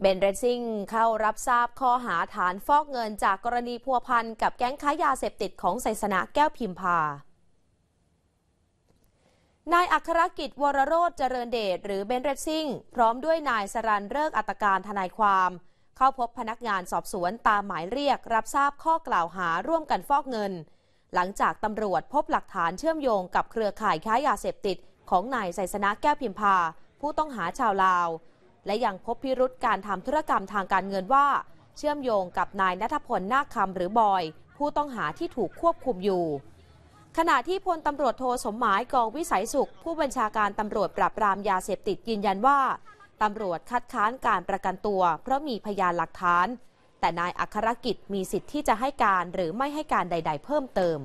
เบนเรซิงเข้ารับทราบข้อหาฐานฟอกเงินจากกรณีพัวพันกับแก๊งค้ายาเสพติดของไซสนะแก้วพิมพา นายอัครกิจวรโรธเจริญเดชหรือเบนเรซิงพร้อมด้วยนายสรันเริกอัตการทนายความ เข้าพบพนักงานสอบสวนตามหมายเรียกรับทราบข้อกล่าวหาร่วมกันฟอกเงิน หลังจากตำรวจพบหลักฐานเชื่อมโยงกับเครือข่ายค้ายาเสพติดของนายไซสนะแก้วพิมพาผู้ต้องหาชาวลาวและยังพบพิรุษการทำธุรกรรมทางการเงินว่า เชื่อมโยงกับนายนัทพลนาคคำหรือบอย ผู้ต้องหาที่ถูกควบคุมอยู่ ขณะที่พลตำรวจโทสมหมายกองวิสัยสุข ผู้บัญชาการตำรวจปราบปรามยาเสพติดยืนยันว่าตำรวจคัดค้านการประกันตัวเพราะมีพยานหลักฐาน แต่นายอัครกิจมีสิทธิ์ที่จะให้การหรือไม่ให้การใด ๆ เพิ่มเติม